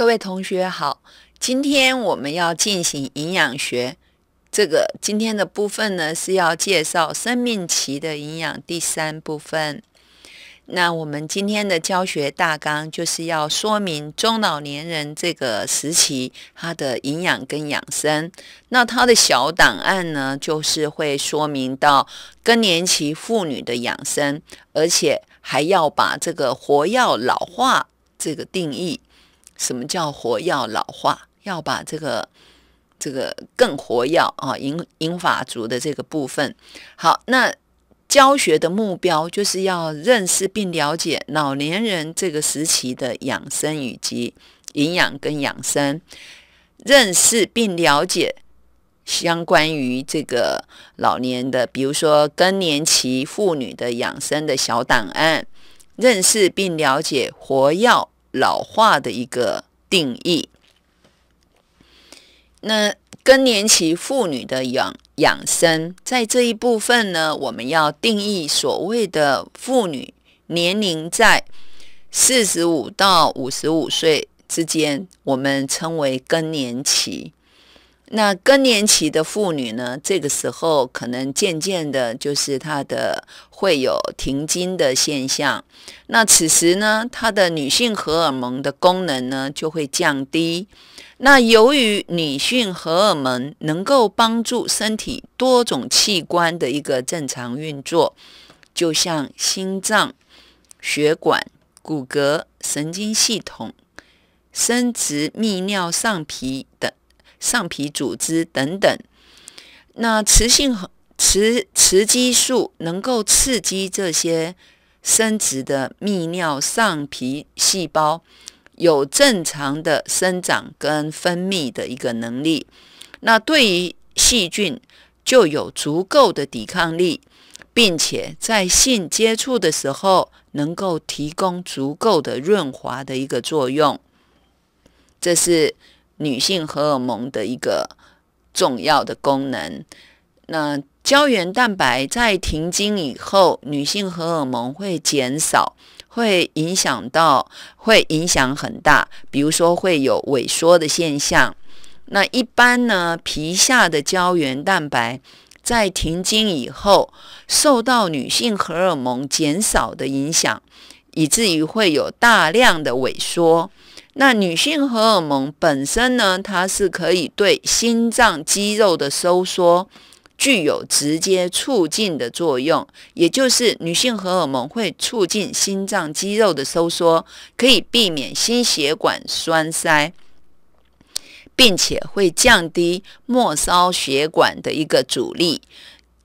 各位同学好，今天我们要进行营养学这个今天的部分呢，是要介绍生命期的营养第三部分。那我们今天的教学大纲就是要说明中老年人这个时期他的营养跟养生。那他的小档案呢，就是会说明到更年期妇女的养生，而且还要把这个活要老化这个定义。什么叫活药老化？要把这个这个更活药啊，银银法族的这个部分。好，那教学的目标就是要认识并了解老年人这个时期的养生以及营养跟养生，认识并了解相关于这个老年的，比如说更年期妇女的养生的小档案，认识并了解活药。老化的一个定义。那更年期妇女的养养生，在这一部分呢，我们要定义所谓的妇女年龄在四十五到五十五岁之间，我们称为更年期。那更年期的妇女呢？这个时候可能渐渐的，就是她的会有停经的现象。那此时呢，她的女性荷尔蒙的功能呢就会降低。那由于女性荷尔蒙能够帮助身体多种器官的一个正常运作，就像心脏、血管、骨骼、神经系统、生殖、泌尿上皮等。上皮组织等等，那雌性雌雌激素能够刺激这些生殖的泌尿上皮细胞有正常的生长跟分泌的一个能力，那对于细菌就有足够的抵抗力，并且在性接触的时候能够提供足够的润滑的一个作用，这是。女性荷尔蒙的一个重要的功能，那胶原蛋白在停经以后，女性荷尔蒙会减少，会影响到，会影响很大，比如说会有萎缩的现象。那一般呢，皮下的胶原蛋白在停经以后，受到女性荷尔蒙减少的影响，以至于会有大量的萎缩。那女性荷尔蒙本身呢？它是可以对心脏肌肉的收缩具有直接促进的作用，也就是女性荷尔蒙会促进心脏肌肉的收缩，可以避免心血管栓塞，并且会降低末梢血管的一个阻力，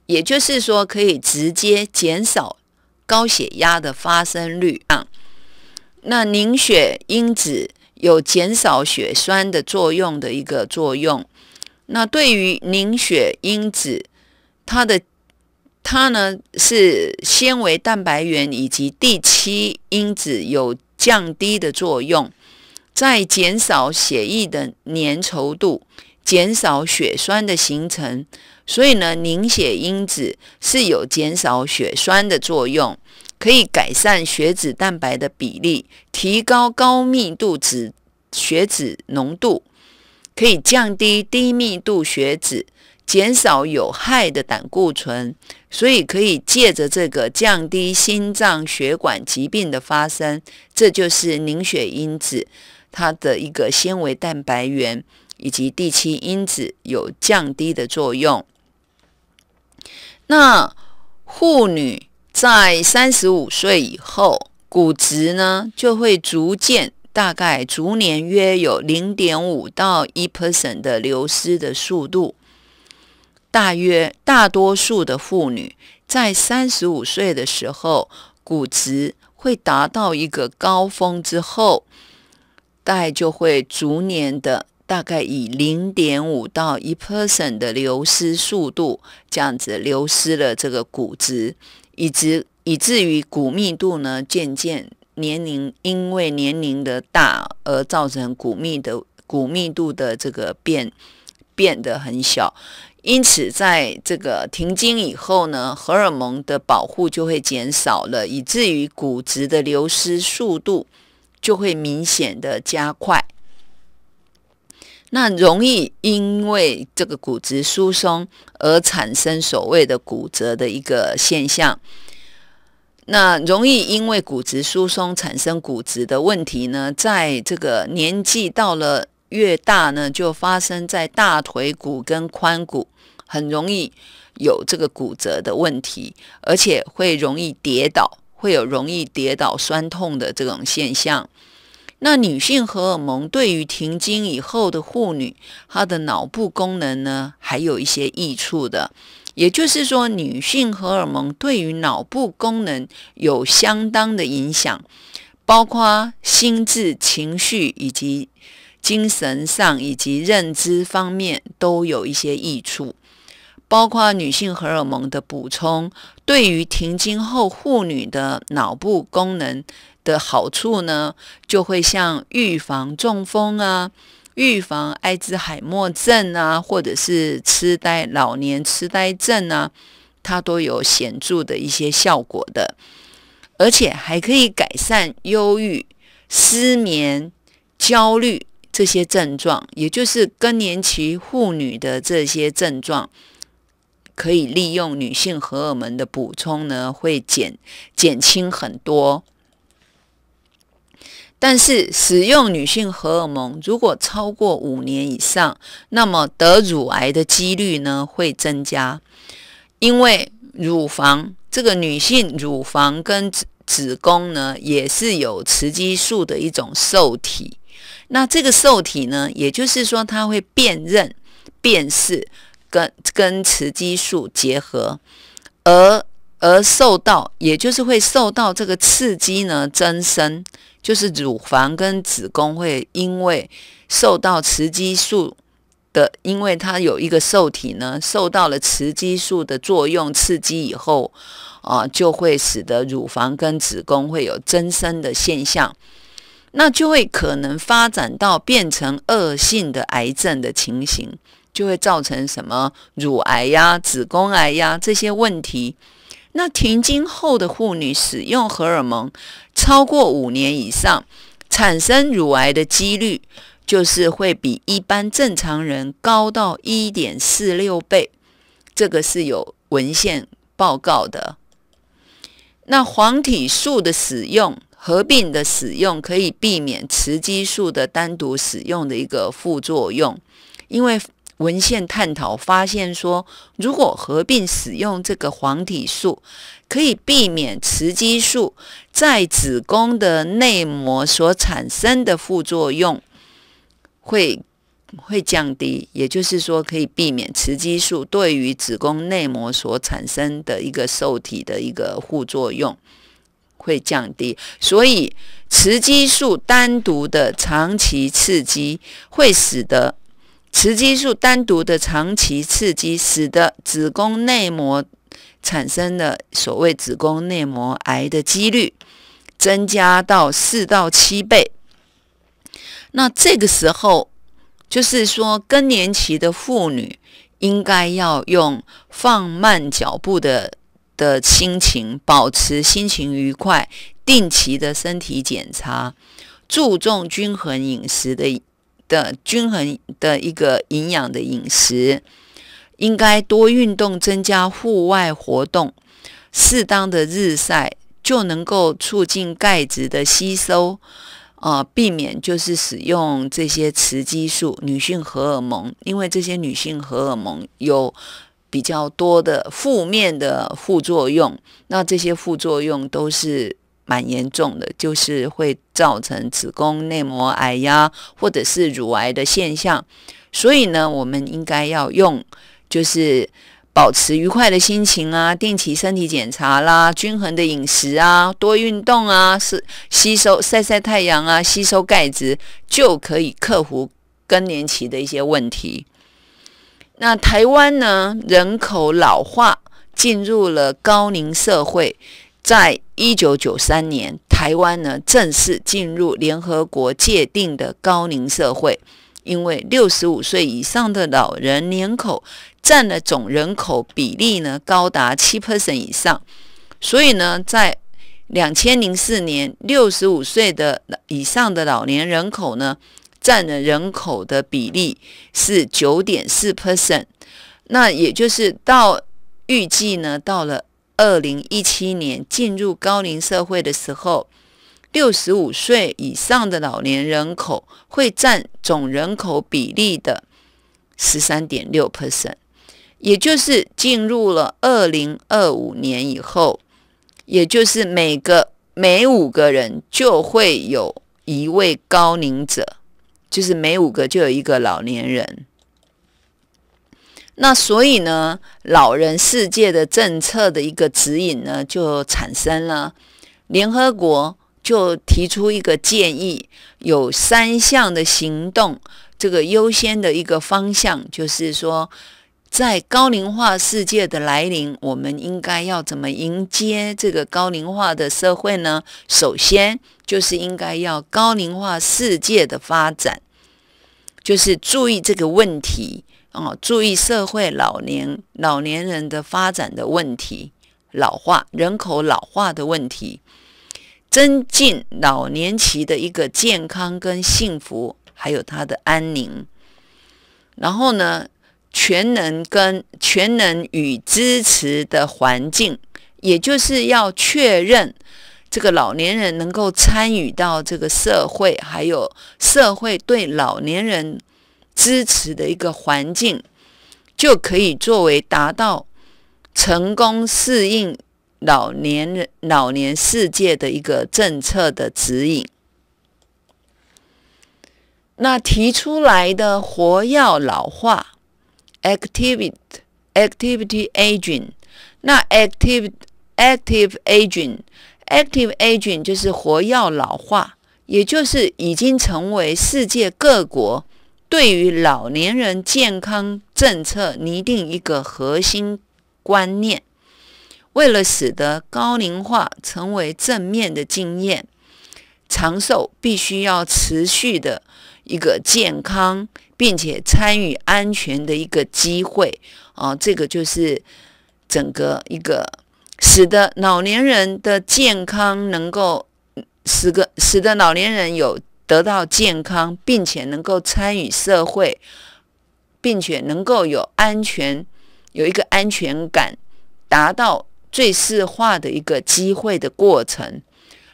也就是说可以直接减少高血压的发生率啊。那凝血因子。有减少血栓的作用的一个作用。那对于凝血因子，它的它呢是纤维蛋白原以及第七因子有降低的作用，在减少血液的粘稠度，减少血栓的形成。所以呢，凝血因子是有减少血栓的作用。可以改善血脂蛋白的比例，提高高密度脂血脂浓度，可以降低低密度血脂，减少有害的胆固醇，所以可以借着这个降低心脏血管疾病的发生。这就是凝血因子它的一个纤维蛋白原以及第七因子有降低的作用。那妇女。在三十五岁以后，骨质呢就会逐渐，大概逐年约有零点五到一 p e r s o n 的流失的速度。大约大多数的妇女在三十五岁的时候，骨质会达到一个高峰之后，大概就会逐年的大概以零点五到一 p e r s o n 的流失速度，这样子流失了这个骨质。以至以至于骨密度呢，渐渐年龄因为年龄的大而造成骨密的骨密度的这个变变得很小，因此在这个停经以后呢，荷尔蒙的保护就会减少了，以至于骨质的流失速度就会明显的加快。那容易因为这个骨质疏松而产生所谓的骨折的一个现象。那容易因为骨质疏松产生骨质的问题呢，在这个年纪到了越大呢，就发生在大腿骨跟髋骨，很容易有这个骨折的问题，而且会容易跌倒，会有容易跌倒酸痛的这种现象。那女性荷尔蒙对于停经以后的妇女，她的脑部功能呢，还有一些益处的。也就是说，女性荷尔蒙对于脑部功能有相当的影响，包括心智、情绪以及精神上以及认知方面都有一些益处。包括女性荷尔蒙的补充，对于停经后妇女的脑部功能。的好处呢，就会像预防中风啊，预防艾滋海默症啊，或者是痴呆、老年痴呆症啊，它都有显著的一些效果的，而且还可以改善忧郁、失眠、焦虑这些症状，也就是更年期妇女的这些症状，可以利用女性荷尔蒙的补充呢，会减减轻很多。但是，使用女性荷尔蒙如果超过五年以上，那么得乳癌的几率呢会增加，因为乳房这个女性乳房跟子子宫呢也是有雌激素的一种受体。那这个受体呢，也就是说它会辨认、辨识跟跟雌激素结合，而而受到，也就是会受到这个刺激呢增生。就是乳房跟子宫会因为受到雌激素的，因为它有一个受体呢，受到了雌激素的作用刺激以后，啊，就会使得乳房跟子宫会有增生的现象，那就会可能发展到变成恶性的癌症的情形，就会造成什么乳癌呀、子宫癌呀这些问题。那停经后的妇女使用荷尔蒙超过五年以上，产生乳癌的几率就是会比一般正常人高到一点四六倍，这个是有文献报告的。那黄体素的使用合并的使用可以避免雌激素的单独使用的一个副作用，因为。文献探讨发现说，如果合并使用这个黄体素，可以避免雌激素在子宫的内膜所产生的副作用，会会降低。也就是说，可以避免雌激素对于子宫内膜所产生的一个受体的一个副作用会降低。所以，雌激素单独的长期刺激会使得。雌激素单独的长期刺激，使得子宫内膜产生的所谓子宫内膜癌的几率增加到四到七倍。那这个时候，就是说，更年期的妇女应该要用放慢脚步的的心情，保持心情愉快，定期的身体检查，注重均衡饮食的。的均衡的一个营养的饮食，应该多运动，增加户外活动，适当的日晒就能够促进钙质的吸收。啊，避免就是使用这些雌激素、女性荷尔蒙，因为这些女性荷尔蒙有比较多的负面的副作用。那这些副作用都是。蛮严重的，就是会造成子宫内膜癌呀，或者是乳癌的现象。所以呢，我们应该要用，就是保持愉快的心情啊，定期身体检查啦，均衡的饮食啊，多运动啊，是吸收晒晒太阳啊，吸收钙质就可以克服更年期的一些问题。那台湾呢，人口老化进入了高龄社会。在一九九三年，台湾呢正式进入联合国界定的高龄社会，因为六十五岁以上的老人人口占了总人口比例呢高达七 percent 以上，所以呢，在两千零四年，六十五岁的以上的老年人口呢占了人口的比例是九点四 percent，那也就是到预计呢到了。二零一七年进入高龄社会的时候，六十五岁以上的老年人口会占总人口比例的十三点六 percent，也就是进入了二零二五年以后，也就是每个每五个人就会有一位高龄者，就是每五个就有一个老年人。那所以呢，老人世界的政策的一个指引呢，就产生了。联合国就提出一个建议，有三项的行动，这个优先的一个方向，就是说，在高龄化世界的来临，我们应该要怎么迎接这个高龄化的社会呢？首先就是应该要高龄化世界的发展，就是注意这个问题。哦，注意社会老年老年人的发展的问题，老化人口老化的问题，增进老年期的一个健康跟幸福，还有他的安宁。然后呢，全能跟全能与支持的环境，也就是要确认这个老年人能够参与到这个社会，还有社会对老年人。支持的一个环境，就可以作为达到成功适应老年人老年世界的一个政策的指引。那提出来的活要老化 （activity activity aging），那 active active aging，active aging 就是活要老化，也就是已经成为世界各国。对于老年人健康政策拟定一个核心观念，为了使得高龄化成为正面的经验，长寿必须要持续的一个健康，并且参与安全的一个机会啊，这个就是整个一个使得老年人的健康能够，使个使得老年人有。得到健康，并且能够参与社会，并且能够有安全，有一个安全感，达到最适化的一个机会的过程，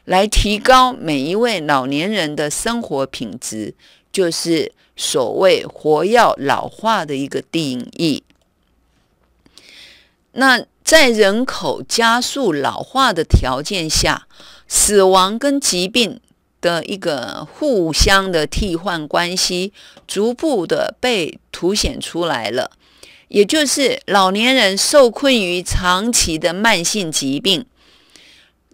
来提高每一位老年人的生活品质，就是所谓“活要老化”的一个定义。那在人口加速老化的条件下，死亡跟疾病。的一个互相的替换关系，逐步的被凸显出来了。也就是老年人受困于长期的慢性疾病，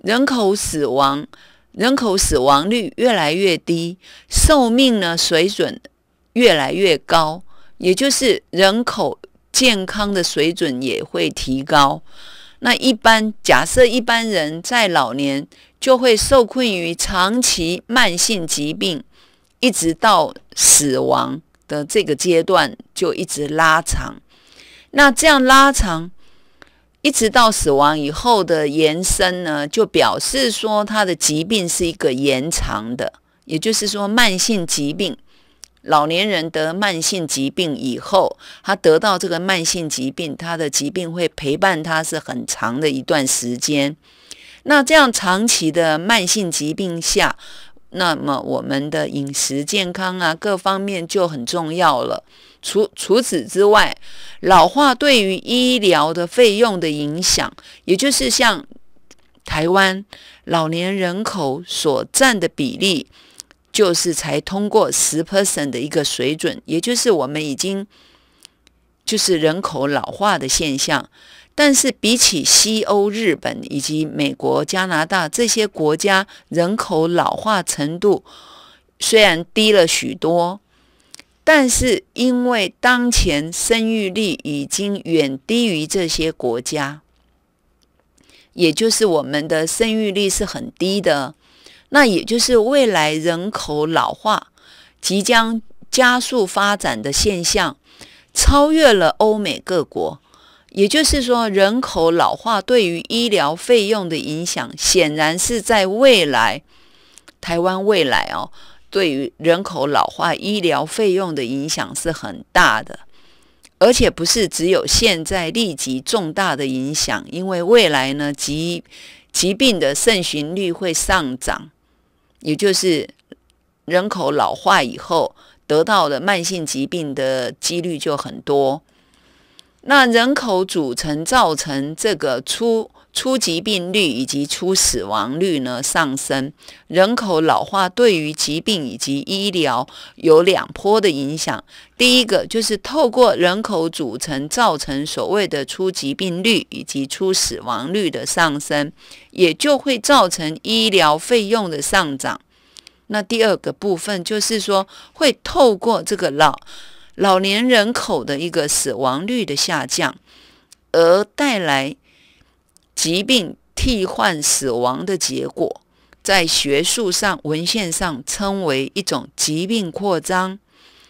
人口死亡，人口死亡率越来越低，寿命呢水准越来越高，也就是人口健康的水准也会提高。那一般假设，一般人在老年就会受困于长期慢性疾病，一直到死亡的这个阶段就一直拉长。那这样拉长，一直到死亡以后的延伸呢，就表示说他的疾病是一个延长的，也就是说慢性疾病。老年人得慢性疾病以后，他得到这个慢性疾病，他的疾病会陪伴他是很长的一段时间。那这样长期的慢性疾病下，那么我们的饮食健康啊，各方面就很重要了。除除此之外，老化对于医疗的费用的影响，也就是像台湾老年人口所占的比例。就是才通过十 percent 的一个水准，也就是我们已经就是人口老化的现象。但是比起西欧、日本以及美国、加拿大这些国家，人口老化程度虽然低了许多，但是因为当前生育率已经远低于这些国家，也就是我们的生育率是很低的。那也就是未来人口老化即将加速发展的现象，超越了欧美各国。也就是说，人口老化对于医疗费用的影响，显然是在未来台湾未来哦，对于人口老化医疗费用的影响是很大的，而且不是只有现在立即重大的影响，因为未来呢，疾疾病的盛行率会上涨。也就是人口老化以后，得到的慢性疾病的几率就很多。那人口组成造成这个出。初疾病率以及初死亡率呢上升，人口老化对于疾病以及医疗有两波的影响。第一个就是透过人口组成造成所谓的初疾病率以及初死亡率的上升，也就会造成医疗费用的上涨。那第二个部分就是说，会透过这个老老年人口的一个死亡率的下降而带来。疾病替换死亡的结果，在学术上、文献上称为一种疾病扩张。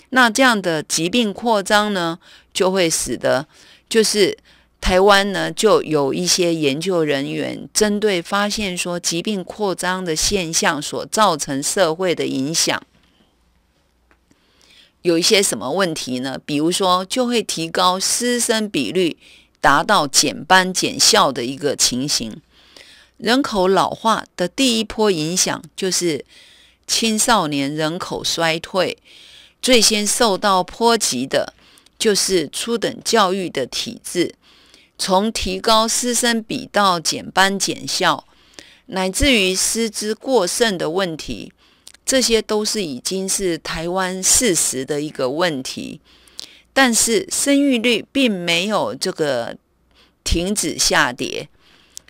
那这样的疾病扩张呢，就会使得，就是台湾呢，就有一些研究人员针对发现说，疾病扩张的现象所造成社会的影响，有一些什么问题呢？比如说，就会提高师生比率。达到减班减效的一个情形。人口老化的第一波影响，就是青少年人口衰退，最先受到波及的，就是初等教育的体制。从提高师生比到减班减效，乃至于师资过剩的问题，这些都是已经是台湾事实的一个问题。但是生育率并没有这个停止下跌，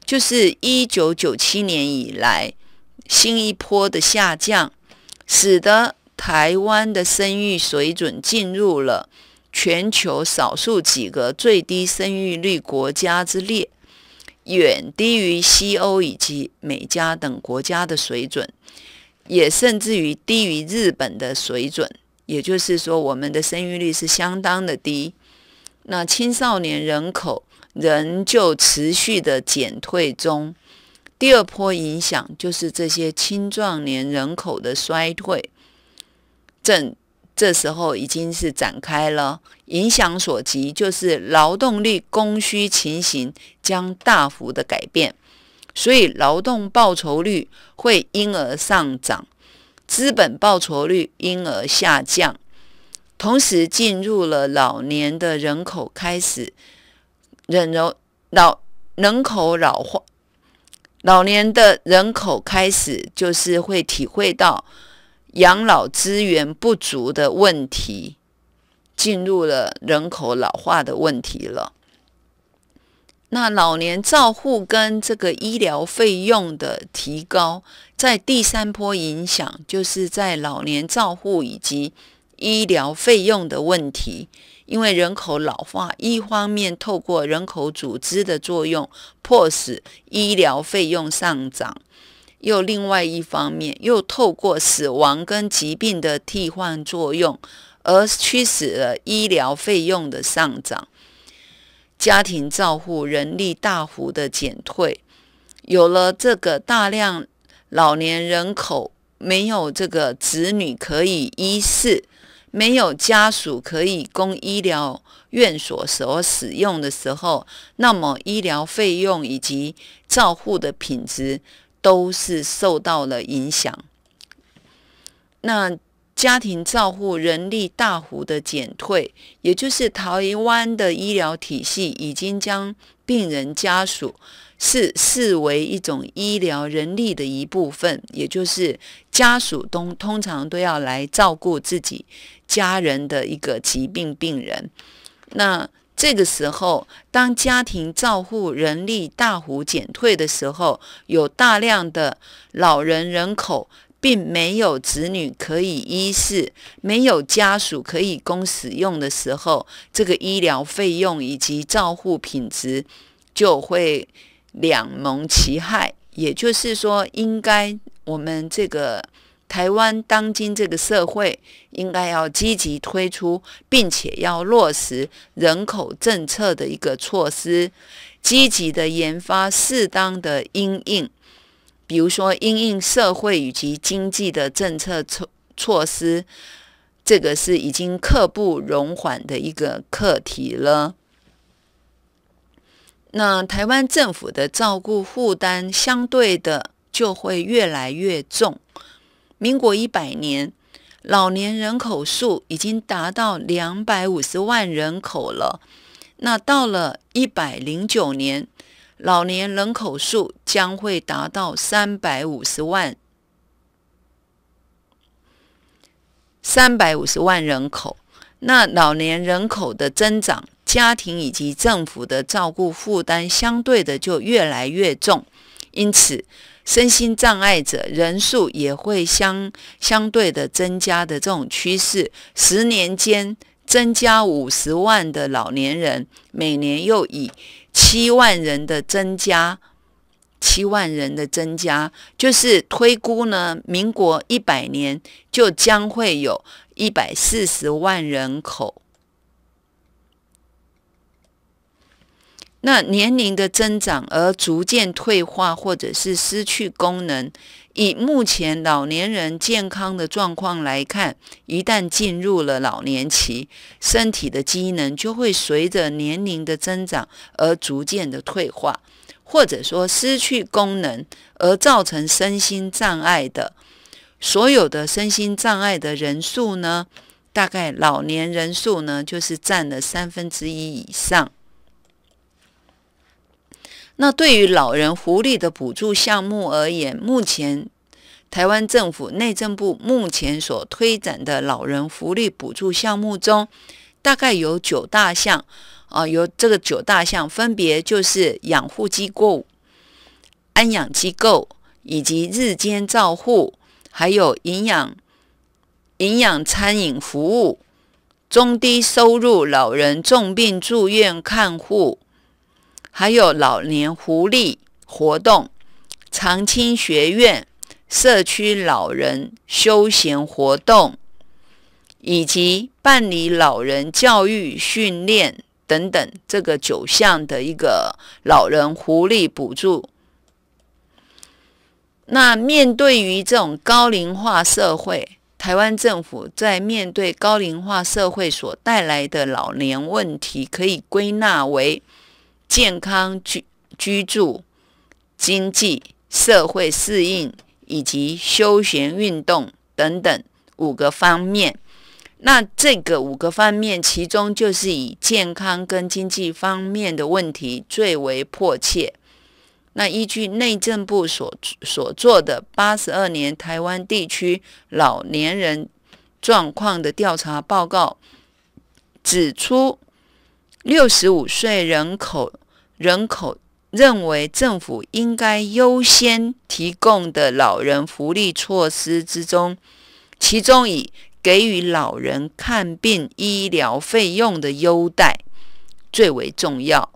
就是一九九七年以来新一波的下降，使得台湾的生育水准进入了全球少数几个最低生育率国家之列，远低于西欧以及美加等国家的水准，也甚至于低于日本的水准。也就是说，我们的生育率是相当的低，那青少年人口仍旧持续的减退中。第二波影响就是这些青壮年人口的衰退正这时候已经是展开了。影响所及，就是劳动力供需情形将大幅的改变，所以劳动报酬率会因而上涨。资本报酬率因而下降，同时进入了老年的人口开始，人柔老人口老化，老年的人口开始就是会体会到养老资源不足的问题，进入了人口老化的问题了。那老年照护跟这个医疗费用的提高，在第三波影响，就是在老年照护以及医疗费用的问题，因为人口老化，一方面透过人口组织的作用，迫使医疗费用上涨；又另外一方面，又透过死亡跟疾病的替换作用，而驱使了医疗费用的上涨。家庭照护人力大幅的减退，有了这个大量老年人口，没有这个子女可以医事，没有家属可以供医疗院所所使用的时候，那么医疗费用以及照护的品质都是受到了影响。那。家庭照护人力大幅的减退，也就是台湾的医疗体系已经将病人家属是视为一种医疗人力的一部分，也就是家属通通常都要来照顾自己家人的一个疾病病人。那这个时候，当家庭照护人力大幅减退的时候，有大量的老人人口。并没有子女可以医治、没有家属可以供使用的时候，这个医疗费用以及照护品质就会两蒙其害。也就是说，应该我们这个台湾当今这个社会，应该要积极推出，并且要落实人口政策的一个措施，积极的研发适当的因应比如说，因应社会以及经济的政策措措施，这个是已经刻不容缓的一个课题了。那台湾政府的照顾负担相对的就会越来越重。民国一百年，老年人口数已经达到两百五十万人口了。那到了一百零九年。老年人口数将会达到三百五十万，三百五十万人口。那老年人口的增长，家庭以及政府的照顾负担相对的就越来越重。因此，身心障碍者人数也会相相对的增加的这种趋势。十年间增加五十万的老年人，每年又以。七万人的增加，七万人的增加，就是推估呢，民国一百年就将会有一百四十万人口。那年龄的增长而逐渐退化，或者是失去功能。以目前老年人健康的状况来看，一旦进入了老年期，身体的机能就会随着年龄的增长而逐渐的退化，或者说失去功能，而造成身心障碍的所有的身心障碍的人数呢，大概老年人数呢，就是占了三分之一以上。那对于老人福利的补助项目而言，目前台湾政府内政部目前所推展的老人福利补助项目中，大概有九大项啊，有这个九大项，分别就是养护机构、安养机构，以及日间照护，还有营养营养餐饮服务、中低收入老人重病住院看护。还有老年福利活动、常青学院、社区老人休闲活动，以及办理老人教育训练等等，这个九项的一个老人福利补助。那面对于这种高龄化社会，台湾政府在面对高龄化社会所带来的老年问题，可以归纳为。健康居居住、经济、社会适应以及休闲运动等等五个方面。那这个五个方面，其中就是以健康跟经济方面的问题最为迫切。那依据内政部所所做的八十二年台湾地区老年人状况的调查报告，指出。六十五岁人口人口认为，政府应该优先提供的老人福利措施之中，其中以给予老人看病医疗费用的优待最为重要。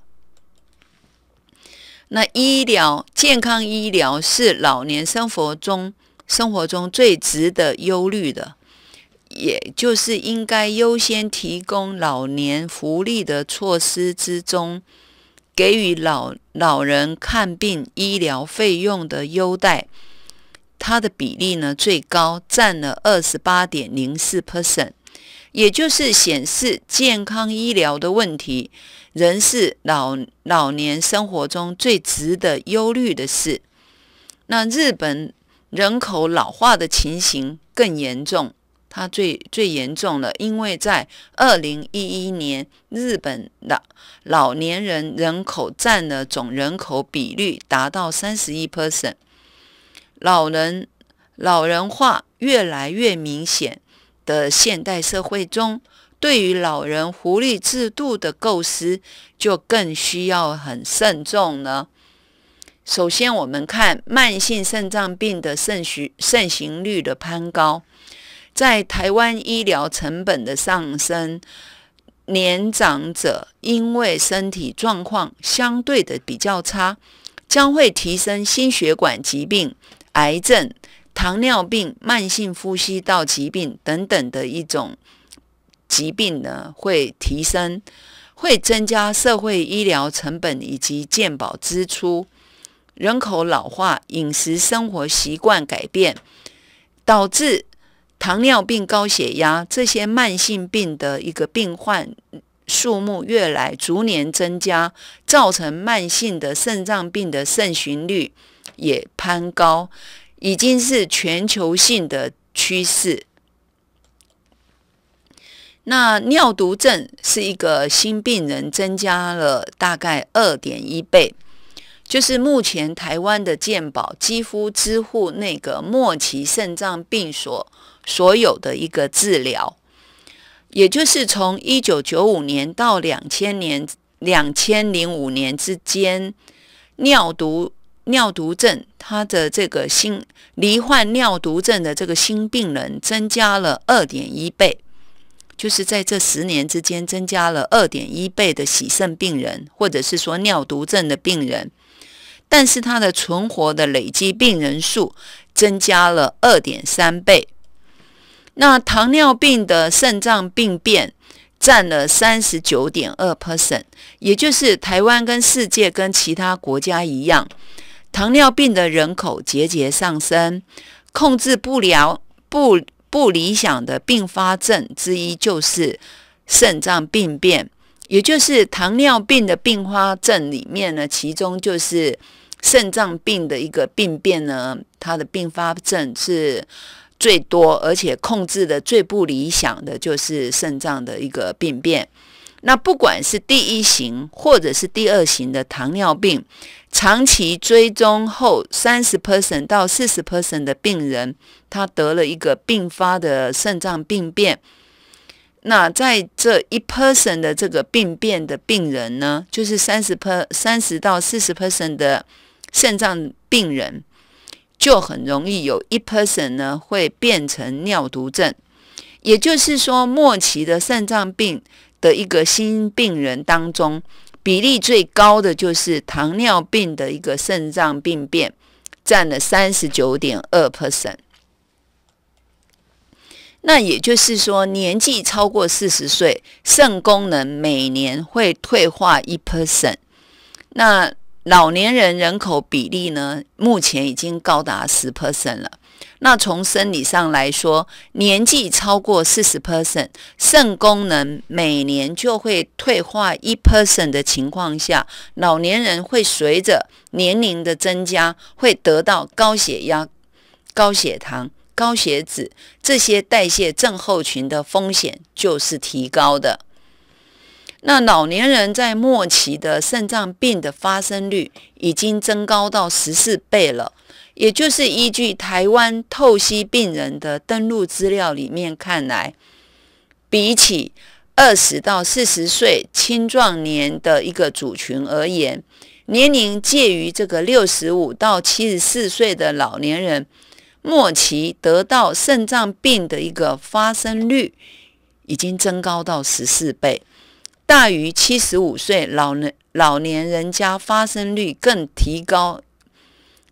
那医疗、健康医疗是老年生活中生活中最值得忧虑的。也就是应该优先提供老年福利的措施之中，给予老老人看病医疗费用的优待，它的比例呢最高，占了二十八点零四 percent，也就是显示健康医疗的问题仍是老老年生活中最值得忧虑的事。那日本人口老化的情形更严重。它最最严重了，因为在二零一一年，日本的老年人人口占了总人口比率达到三十亿 person，老人老人化越来越明显的现代社会中，对于老人福利制度的构思就更需要很慎重了。首先，我们看慢性肾脏病的肾虚肾行率的攀高。在台湾医疗成本的上升，年长者因为身体状况相对的比较差，将会提升心血管疾病、癌症、糖尿病、慢性呼吸道疾病等等的一种疾病呢，会提升，会增加社会医疗成本以及健保支出。人口老化、饮食生活习惯改变，导致。糖尿病、高血压这些慢性病的一个病患数目越来逐年增加，造成慢性的肾脏病的肾询率也攀高，已经是全球性的趋势。那尿毒症是一个新病人增加了大概二点一倍。就是目前台湾的健保几乎支付那个末期肾脏病所所有的一个治疗，也就是从一九九五年到两千年、两千零五年之间，尿毒尿毒症他的这个新罹患尿毒症的这个新病人增加了二点一倍，就是在这十年之间增加了二点一倍的洗肾病人，或者是说尿毒症的病人。但是它的存活的累积病人数增加了二点三倍。那糖尿病的肾脏病变占了三十九点二 percent，也就是台湾跟世界跟其他国家一样，糖尿病的人口节节上升，控制不了、不不理想的并发症之一就是肾脏病变，也就是糖尿病的并发症里面呢，其中就是。肾脏病的一个病变呢，它的并发症是最多，而且控制的最不理想的就是肾脏的一个病变。那不管是第一型或者是第二型的糖尿病，长期追踪后，三十 percent 到四十 percent 的病人，他得了一个并发的肾脏病变。那在这一 p e r s o n 的这个病变的病人呢，就是三十 per 三十到四十 percent 的。肾脏病人就很容易有一 person 呢，会变成尿毒症。也就是说，末期的肾脏病的一个新病人当中，比例最高的就是糖尿病的一个肾脏病变，占了三十九点二 p e r c e n 那也就是说，年纪超过四十岁，肾功能每年会退化一 p e r c e n 那老年人人口比例呢，目前已经高达十 percent 了。那从生理上来说，年纪超过四十 percent，肾功能每年就会退化一 percent 的情况下，老年人会随着年龄的增加，会得到高血压、高血糖、高血脂这些代谢症候群的风险就是提高的。那老年人在末期的肾脏病的发生率已经增高到十四倍了。也就是依据台湾透析病人的登录资料里面看来，比起二十到四十岁青壮年的一个族群而言，年龄介于这个六十五到七十四岁的老年人末期得到肾脏病的一个发生率已经增高到十四倍。大于七十五岁老人老年人家发生率更提高，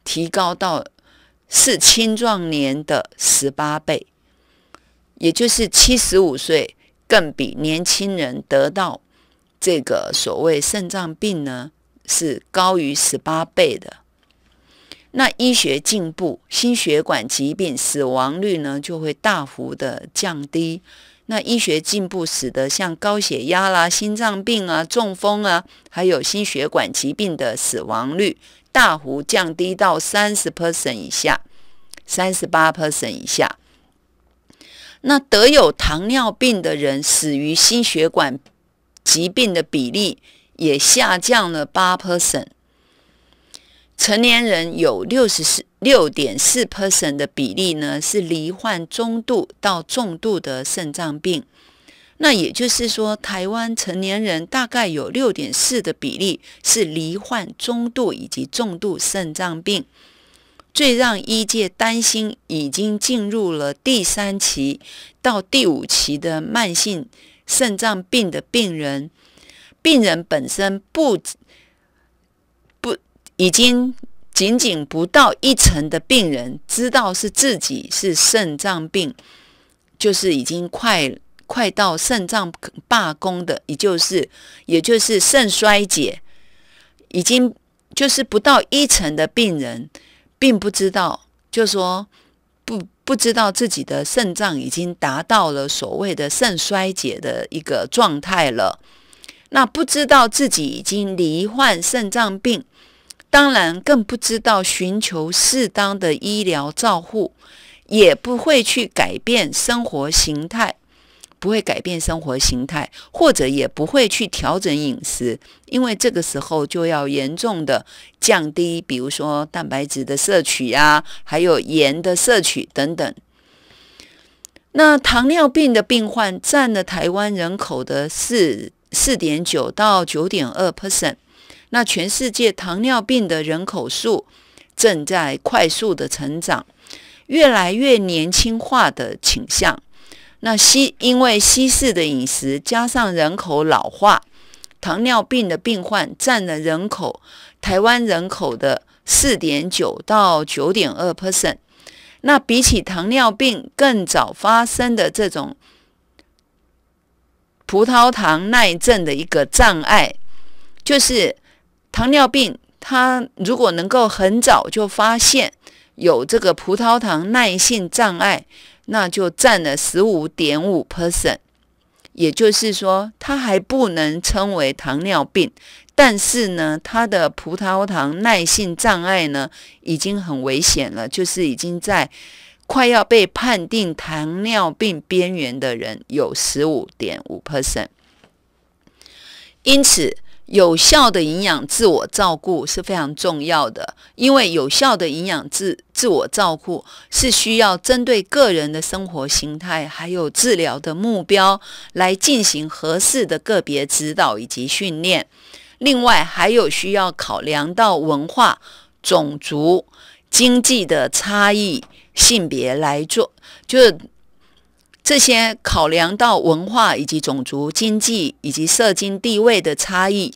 提高到是青壮年的十八倍，也就是七十五岁更比年轻人得到这个所谓肾脏病呢是高于十八倍的。那医学进步，心血管疾病死亡率呢就会大幅的降低。那医学进步使得像高血压啦、心脏病啊、中风啊，还有心血管疾病的死亡率大幅降低到三十 percent 以下，三十八 percent 以下。那得有糖尿病的人死于心血管疾病的比例也下降了八 percent。成年人有六十四六点四 percent 的比例呢，是罹患中度到重度的肾脏病。那也就是说，台湾成年人大概有六点四的比例是罹患中度以及重度肾脏病。最让医界担心，已经进入了第三期到第五期的慢性肾脏病的病人，病人本身不。已经仅仅不到一层的病人知道是自己是肾脏病，就是已经快快到肾脏罢工的，也就是也就是肾衰竭，已经就是不到一层的病人并不知道，就说不不知道自己的肾脏已经达到了所谓的肾衰竭的一个状态了，那不知道自己已经罹患肾脏病。当然，更不知道寻求适当的医疗照护，也不会去改变生活形态，不会改变生活形态，或者也不会去调整饮食，因为这个时候就要严重的降低，比如说蛋白质的摄取啊，还有盐的摄取等等。那糖尿病的病患占了台湾人口的四四点九到九点二 percent。那全世界糖尿病的人口数正在快速的成长，越来越年轻化的倾向。那西因为西式的饮食加上人口老化，糖尿病的病患占了人口台湾人口的四点九到九点二 percent。那比起糖尿病更早发生的这种葡萄糖耐症的一个障碍，就是。糖尿病，他如果能够很早就发现有这个葡萄糖耐性障碍，那就占了十五点五 percent，也就是说，他还不能称为糖尿病，但是呢，他的葡萄糖耐性障碍呢，已经很危险了，就是已经在快要被判定糖尿病边缘的人有十五点五 percent，因此。有效的营养自我照顾是非常重要的，因为有效的营养自自我照顾是需要针对个人的生活形态，还有治疗的目标来进行合适的个别指导以及训练。另外，还有需要考量到文化、种族、经济的差异、性别来做，就是。这些考量到文化以及种族、经济以及社经地位的差异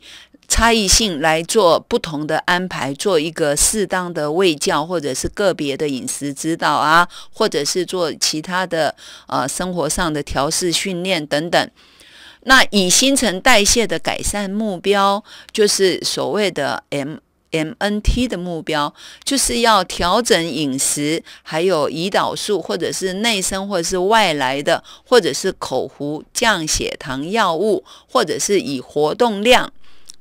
差异性来做不同的安排，做一个适当的喂教或者是个别的饮食指导啊，或者是做其他的呃生活上的调试训练等等。那以新陈代谢的改善目标，就是所谓的 M。MNT 的目标就是要调整饮食，还有胰岛素，或者是内生，或者是外来的，或者是口服降血糖药物，或者是以活动量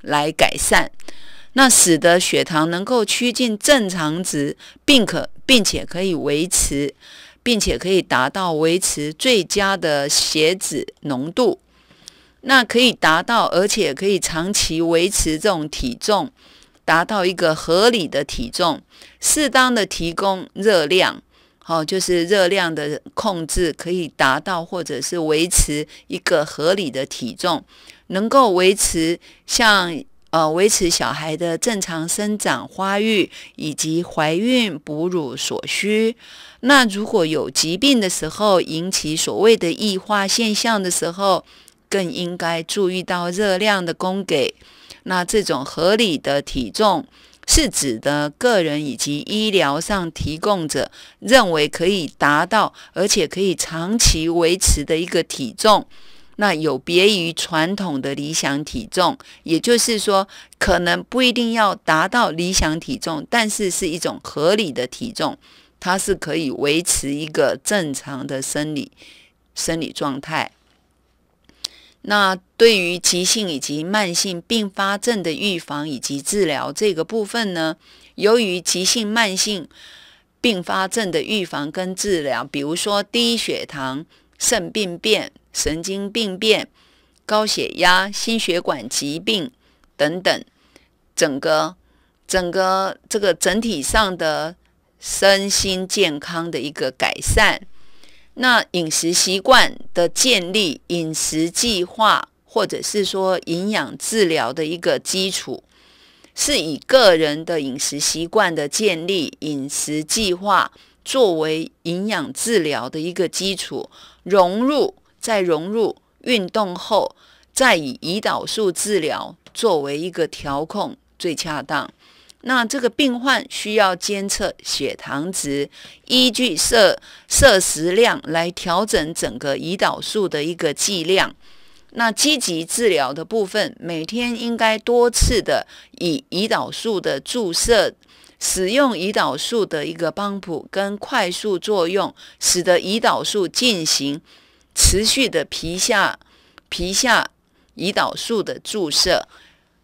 来改善，那使得血糖能够趋近正常值，并可并且可以维持，并且可以达到维持最佳的血脂浓度，那可以达到，而且可以长期维持这种体重。达到一个合理的体重，适当的提供热量，好，就是热量的控制可以达到或者是维持一个合理的体重，能够维持像呃维持小孩的正常生长发育以及怀孕哺乳所需。那如果有疾病的时候，引起所谓的异化现象的时候，更应该注意到热量的供给。那这种合理的体重，是指的个人以及医疗上提供者认为可以达到，而且可以长期维持的一个体重。那有别于传统的理想体重，也就是说，可能不一定要达到理想体重，但是是一种合理的体重，它是可以维持一个正常的生理生理状态。那对于急性以及慢性并发症的预防以及治疗这个部分呢？由于急性、慢性并发症的预防跟治疗，比如说低血糖、肾病变、神经病变、高血压、心血管疾病等等，整个、整个这个整体上的身心健康的一个改善。那饮食习惯的建立、饮食计划，或者是说营养治疗的一个基础，是以个人的饮食习惯的建立、饮食计划作为营养治疗的一个基础，融入再融入运动后，再以胰岛素治疗作为一个调控，最恰当。那这个病患需要监测血糖值，依据摄摄食量来调整整个胰岛素的一个剂量。那积极治疗的部分，每天应该多次的以胰岛素的注射，使用胰岛素的一个帮浦跟快速作用，使得胰岛素进行持续的皮下皮下胰岛素的注射。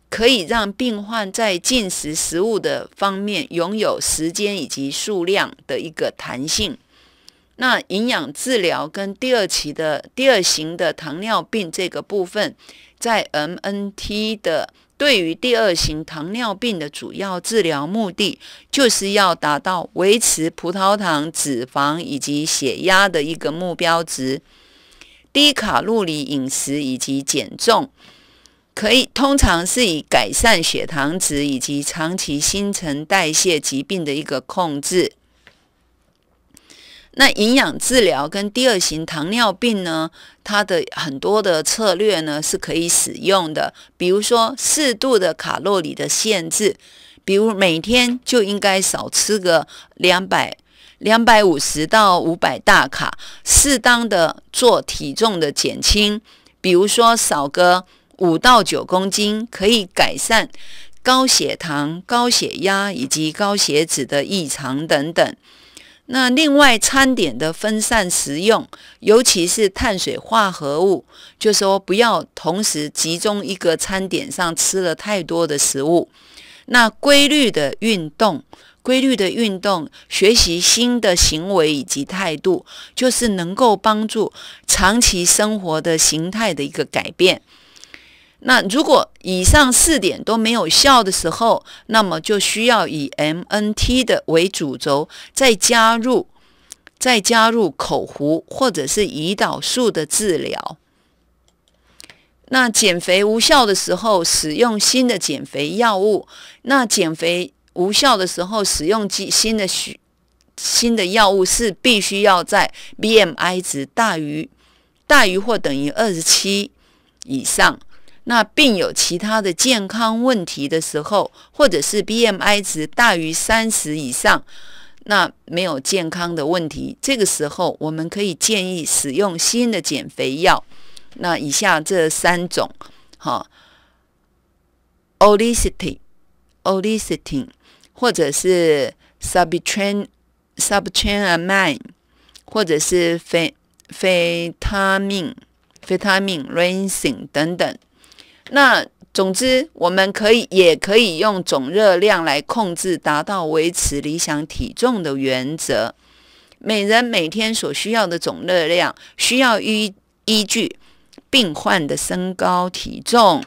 可以让病患在进食食物的方面拥有时间以及数量的一个弹性。那营养治疗跟第二期的第二型的糖尿病这个部分，在 MNT 的对于第二型糖尿病的主要治疗目的，就是要达到维持葡萄糖、脂肪以及血压的一个目标值。低卡路里饮食以及减重。可以通常是以改善血糖值以及长期新陈代谢疾病的一个控制。那营养治疗跟第二型糖尿病呢，它的很多的策略呢是可以使用的，比如说适度的卡路里的限制，比如每天就应该少吃个两百、两百五十到五百大卡，适当的做体重的减轻，比如说少个。五到九公斤可以改善高血糖、高血压以及高血脂的异常等等。那另外餐点的分散食用，尤其是碳水化合物，就说不要同时集中一个餐点上吃了太多的食物。那规律的运动，规律的运动，学习新的行为以及态度，就是能够帮助长期生活的形态的一个改变。那如果以上四点都没有效的时候，那么就需要以 MNT 的为主轴，再加入再加入口服或者是胰岛素的治疗。那减肥无效的时候，使用新的减肥药物。那减肥无效的时候，使用新新的需新的药物是必须要在 BMI 值大于大于或等于二十七以上。那并有其他的健康问题的时候，或者是 BMI 值大于三十以上，那没有健康的问题，这个时候我们可以建议使用新的减肥药。那以下这三种，哈 o l i c i t y o l i c i t y 或者是 s u b t r a i n s u b t r a i n a m i n e 或者是非非他命、非他命、rancing 等等，那总之，我们可以也可以用总热量来控制，达到维持理想体重的原则。每人每天所需要的总热量需要依依据病患的身高、体重、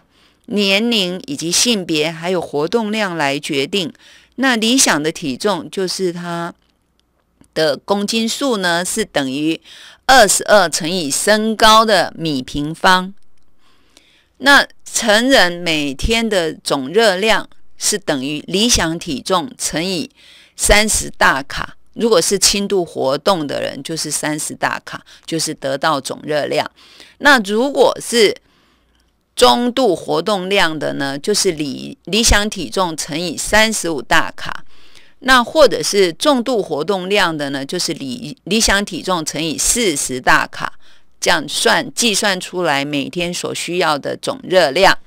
年龄以及性别，还有活动量来决定。那理想的体重就是他的公斤数呢，是等于二十二乘以身高的米平方。那成人每天的总热量是等于理想体重乘以三十大卡。如果是轻度活动的人，就是三十大卡，就是得到总热量。那如果是中度活动量的呢，就是理理想体重乘以三十五大卡。那或者是重度活动量的呢，就是理理想体重乘以四十大卡。这样算计算出来每天所需要的总热量。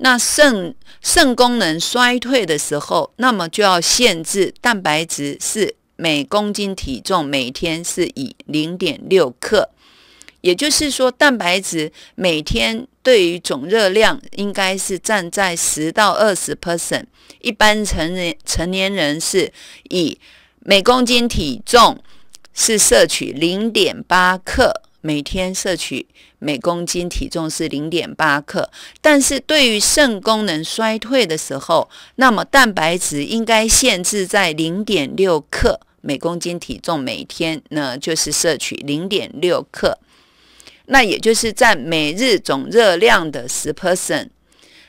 那肾肾功能衰退的时候，那么就要限制蛋白质是每公斤体重每天是以零点六克，也就是说蛋白质每天对于总热量应该是占在十到二十 percent。一般成人成年人是以每公斤体重是摄取零点八克。每天摄取每公斤体重是零点八克，但是对于肾功能衰退的时候，那么蛋白质应该限制在零点六克每公斤体重每天，呢就是摄取零点六克，那也就是占每日总热量的十 percent。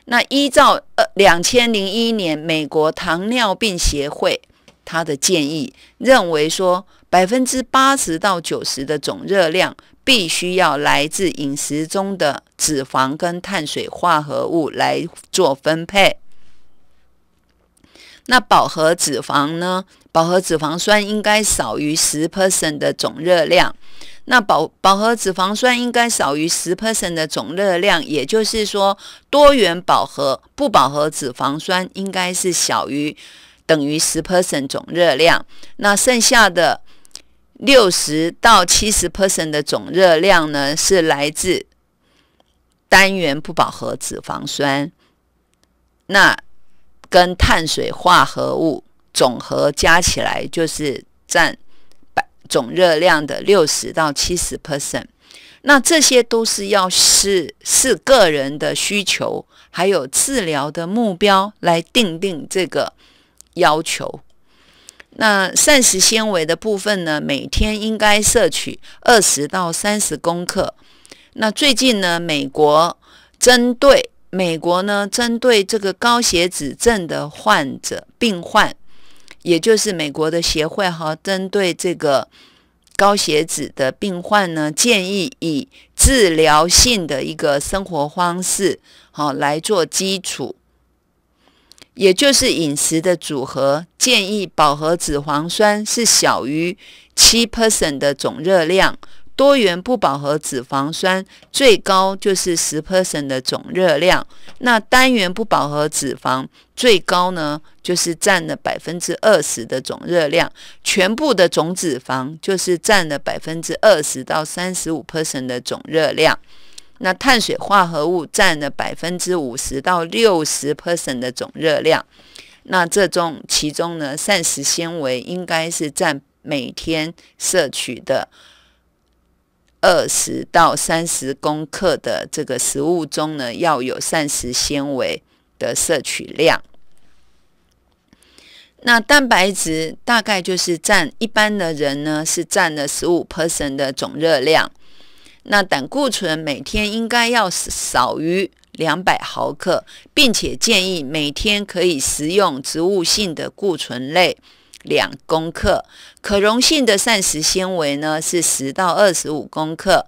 那依照二两千零一年美国糖尿病协会他的建议，认为说百分之八十到九十的总热量。必须要来自饮食中的脂肪跟碳水化合物来做分配。那饱和脂肪呢？饱和脂肪酸应该少于十 percent 的总热量。那饱饱和脂肪酸应该少于十 percent 的总热量，也就是说，多元饱和不饱和脂肪酸应该是小于等于十 percent 总热量。那剩下的。六十到七十 percent 的总热量呢，是来自单元不饱和脂肪酸。那跟碳水化合物总和加起来，就是占百总热量的六十到七十 percent。那这些都是要是是个人的需求，还有治疗的目标来定定这个要求。那膳食纤维的部分呢，每天应该摄取二十到三十公克。那最近呢，美国针对美国呢，针对这个高血脂症的患者病患，也就是美国的协会哈，针对这个高血脂的病患呢，建议以治疗性的一个生活方式好来做基础。也就是饮食的组合建议，饱和脂肪酸是小于七 percent 的总热量，多元不饱和脂肪酸最高就是十 percent 的总热量，那单元不饱和脂肪最高呢，就是占了百分之二十的总热量，全部的总脂肪就是占了百分之二十到三十五 percent 的总热量。那碳水化合物占了百分之五十到六十 percent 的总热量，那这中其中呢，膳食纤维应该是占每天摄取的二十到三十公克的这个食物中呢，要有膳食纤维的摄取量。那蛋白质大概就是占一般的人呢，是占了十五 percent 的总热量。那胆固醇每天应该要少于两百毫克，并且建议每天可以食用植物性的固醇类两公克，可溶性的膳食纤维呢是十到二十五公克，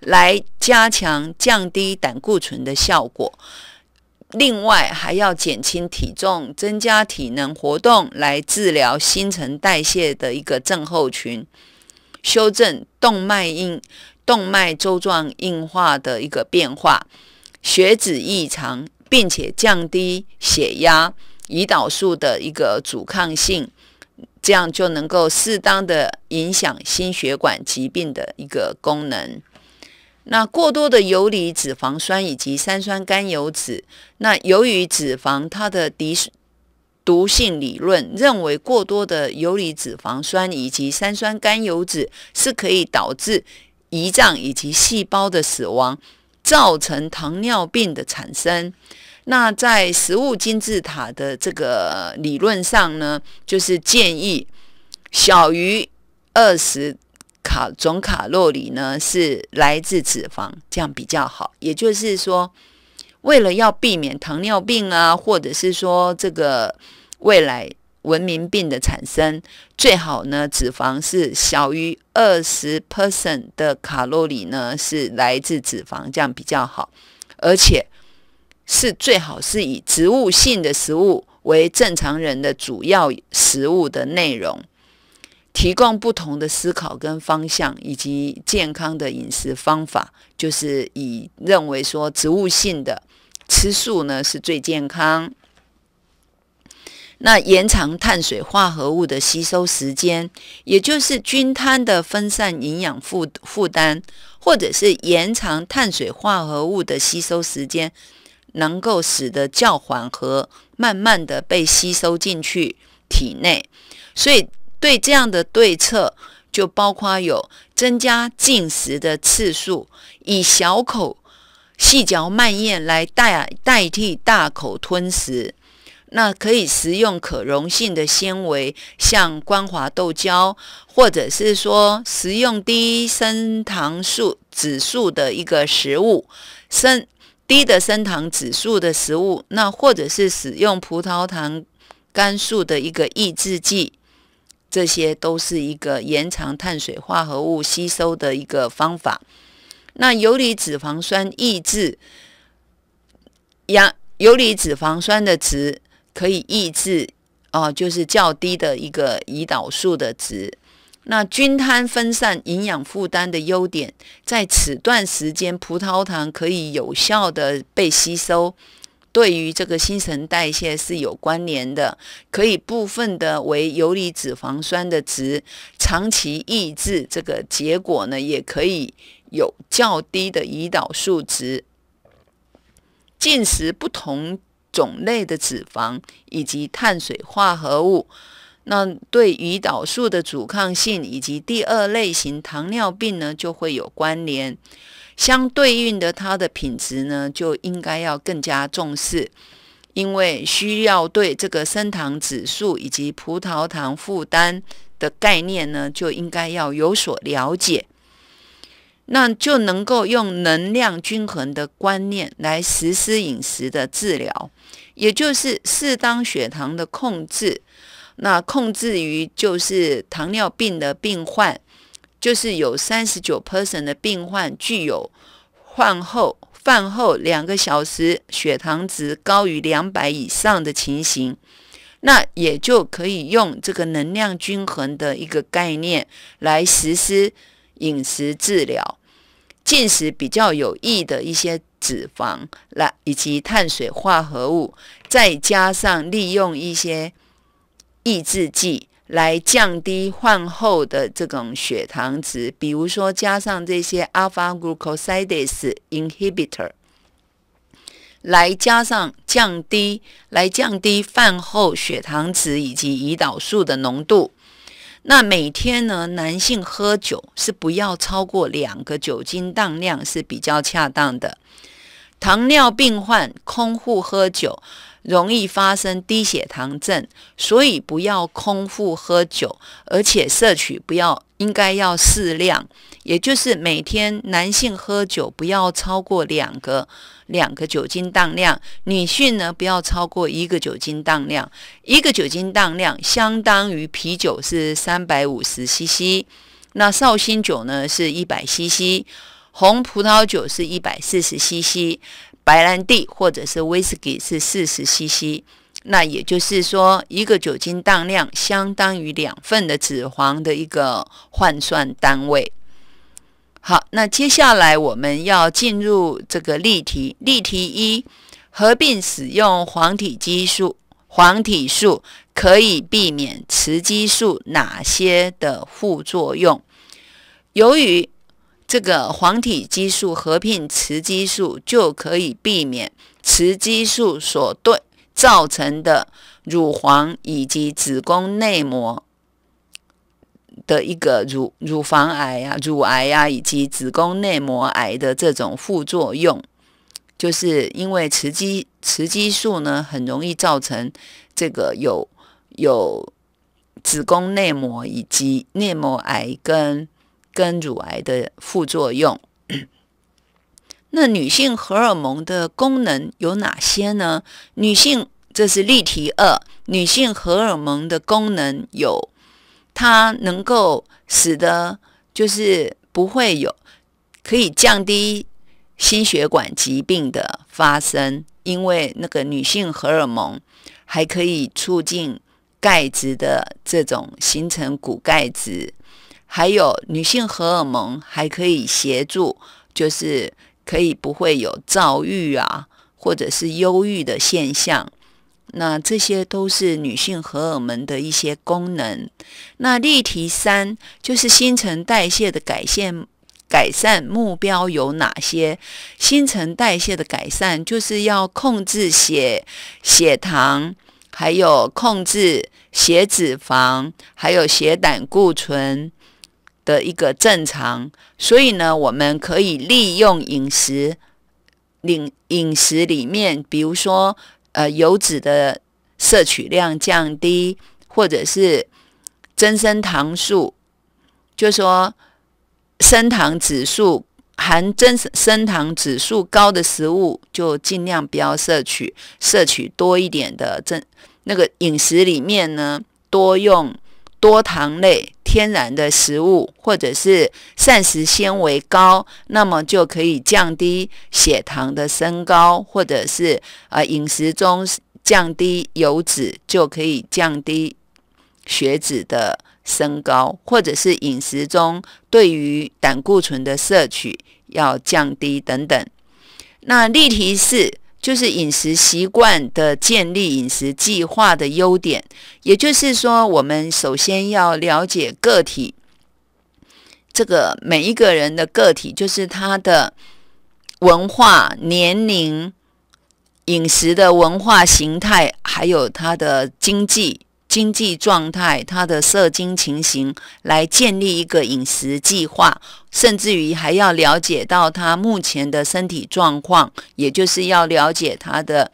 来加强降低胆固醇的效果。另外还要减轻体重，增加体能活动，来治疗新陈代谢的一个症候群，修正动脉硬。动脉粥状硬化的一个变化，血脂异常，并且降低血压、胰岛素的一个阻抗性，这样就能够适当的影响心血管疾病的一个功能。那过多的游离脂肪酸以及三酸甘油脂，那由于脂肪它的毒毒性理论认为，过多的游离脂肪酸以及三酸甘油脂是可以导致。胰脏以及细胞的死亡，造成糖尿病的产生。那在食物金字塔的这个理论上呢，就是建议小于二十卡总卡路里呢是来自脂肪，这样比较好。也就是说，为了要避免糖尿病啊，或者是说这个未来。文明病的产生，最好呢，脂肪是小于二十 percent 的卡路里呢，是来自脂肪，这样比较好，而且是最好是以植物性的食物为正常人的主要食物的内容，提供不同的思考跟方向，以及健康的饮食方法，就是以认为说植物性的吃素呢是最健康。那延长碳水化合物的吸收时间，也就是均摊的分散营养负负担，或者是延长碳水化合物的吸收时间，能够使得较缓和、慢慢的被吸收进去体内。所以对这样的对策，就包括有增加进食的次数，以小口细嚼慢咽来代代替大口吞食。那可以食用可溶性的纤维，像光滑豆胶，或者是说食用低升糖素指数的一个食物，升低的升糖指数的食物，那或者是使用葡萄糖苷素的一个抑制剂，这些都是一个延长碳水化合物吸收的一个方法。那游离脂肪酸抑制，氧游离脂肪酸的值。可以抑制，哦，就是较低的一个胰岛素的值。那均摊分散营养负担的优点，在此段时间葡萄糖可以有效的被吸收，对于这个新陈代谢是有关联的。可以部分的为游离脂肪酸的值，长期抑制这个结果呢，也可以有较低的胰岛素值。进食不同。种类的脂肪以及碳水化合物，那对胰岛素的阻抗性以及第二类型糖尿病呢，就会有关联。相对应的，它的品质呢，就应该要更加重视，因为需要对这个升糖指数以及葡萄糖负担的概念呢，就应该要有所了解。那就能够用能量均衡的观念来实施饮食的治疗，也就是适当血糖的控制。那控制于就是糖尿病的病患，就是有三十九 p e r s o n 的病患具有饭后饭后两个小时血糖值高于两百以上的情形，那也就可以用这个能量均衡的一个概念来实施。饮食治疗，进食比较有益的一些脂肪来以及碳水化合物，再加上利用一些抑制剂来降低饭后的这种血糖值，比如说加上这些 alpha glucosidase inhibitor，来加上降低来降低饭后血糖值以及胰岛素的浓度。那每天呢，男性喝酒是不要超过两个酒精当量是比较恰当的。糖尿病患空腹喝酒容易发生低血糖症，所以不要空腹喝酒，而且摄取不要应该要适量，也就是每天男性喝酒不要超过两个。两个酒精当量，女性呢不要超过一个酒精当量。一个酒精当量相当于啤酒是三百五十 cc，那绍兴酒呢是一百 cc，红葡萄酒是一百四十 cc，白兰地或者是威士忌是四十 cc。那也就是说，一个酒精当量相当于两份的脂肪的一个换算单位。好，那接下来我们要进入这个例题。例题一：合并使用黄体激素，黄体素可以避免雌激素哪些的副作用？由于这个黄体激素合并雌激素，就可以避免雌激素所对造成的乳房以及子宫内膜。的一个乳乳房癌啊、乳癌呀，以及子宫内膜癌的这种副作用，就是因为雌激雌激素呢，很容易造成这个有有子宫内膜以及内膜癌跟跟乳癌的副作用。那女性荷尔蒙的功能有哪些呢？女性这是例题二，女性荷尔蒙的功能有。它能够使得就是不会有，可以降低心血管疾病的发生，因为那个女性荷尔蒙还可以促进钙质的这种形成骨钙质，还有女性荷尔蒙还可以协助，就是可以不会有躁郁啊，或者是忧郁的现象。那这些都是女性荷尔蒙的一些功能。那例题三就是新陈代谢的改善，改善目标有哪些？新陈代谢的改善就是要控制血血糖，还有控制血脂肪，还有血胆固醇的一个正常。所以呢，我们可以利用饮食，饮饮食里面，比如说。呃，油脂的摄取量降低，或者是增生糖素，就说升糖指数含增升糖指数高的食物就尽量不要摄取，摄取多一点的增那个饮食里面呢，多用。多糖类天然的食物，或者是膳食纤维高，那么就可以降低血糖的升高，或者是呃饮食中降低油脂，就可以降低血脂的升高，或者是饮食中对于胆固醇的摄取要降低等等。那例题四。就是饮食习惯的建立，饮食计划的优点，也就是说，我们首先要了解个体，这个每一个人的个体，就是他的文化、年龄、饮食的文化形态，还有他的经济。经济状态、他的射精情形来建立一个饮食计划，甚至于还要了解到他目前的身体状况，也就是要了解他的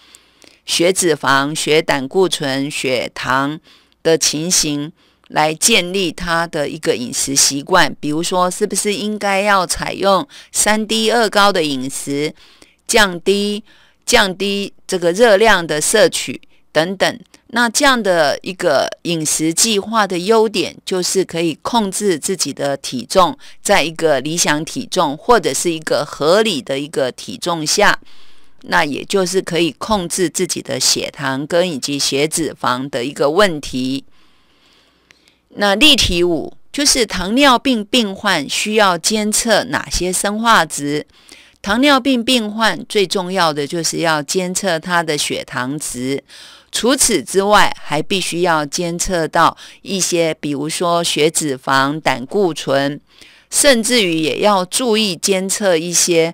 血脂肪、血胆固醇、血糖的情形，来建立他的一个饮食习惯。比如说，是不是应该要采用三低二高的饮食，降低、降低这个热量的摄取。等等，那这样的一个饮食计划的优点就是可以控制自己的体重，在一个理想体重或者是一个合理的一个体重下，那也就是可以控制自己的血糖跟以及血脂肪的一个问题。那例题五就是糖尿病病患需要监测哪些生化值？糖尿病病患最重要的就是要监测他的血糖值，除此之外，还必须要监测到一些，比如说血脂、肪胆固醇，甚至于也要注意监测一些，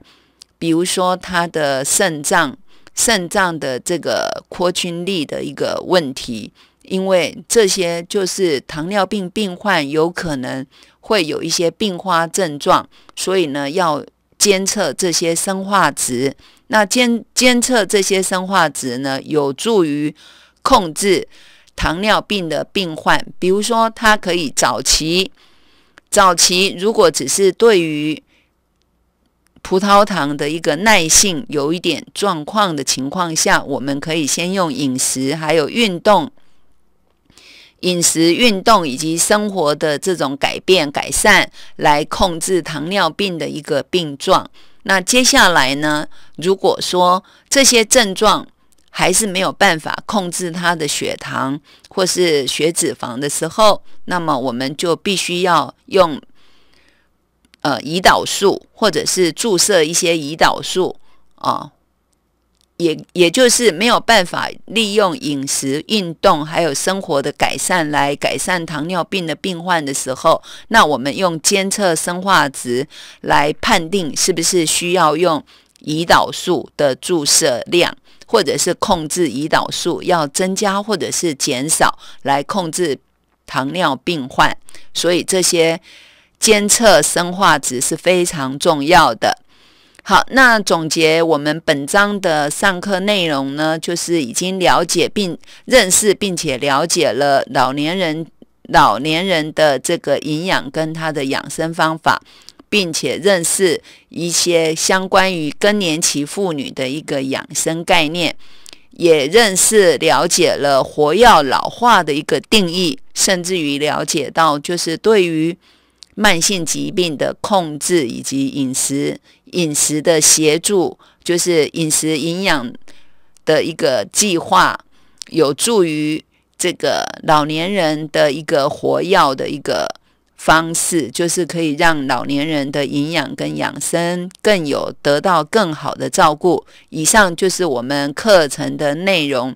比如说他的肾脏、肾脏的这个扩菌力的一个问题，因为这些就是糖尿病病患有可能会有一些并发症，状，所以呢，要。监测这些生化值，那监监测这些生化值呢，有助于控制糖尿病的病患。比如说，它可以早期早期，如果只是对于葡萄糖的一个耐性有一点状况的情况下，我们可以先用饮食还有运动。饮食、运动以及生活的这种改变、改善，来控制糖尿病的一个病状。那接下来呢？如果说这些症状还是没有办法控制他的血糖或是血脂肪的时候，那么我们就必须要用呃胰岛素，或者是注射一些胰岛素啊。也也就是没有办法利用饮食、运动，还有生活的改善来改善糖尿病的病患的时候，那我们用监测生化值来判定是不是需要用胰岛素的注射量，或者是控制胰岛素要增加或者是减少来控制糖尿病患，所以这些监测生化值是非常重要的。好，那总结我们本章的上课内容呢，就是已经了解并认识，并且了解了老年人老年人的这个营养跟他的养生方法，并且认识一些相关于更年期妇女的一个养生概念，也认识了解了活药老化的一个定义，甚至于了解到就是对于慢性疾病的控制以及饮食。饮食的协助，就是饮食营养的一个计划，有助于这个老年人的一个活药的一个方式，就是可以让老年人的营养跟养生更有得到更好的照顾。以上就是我们课程的内容。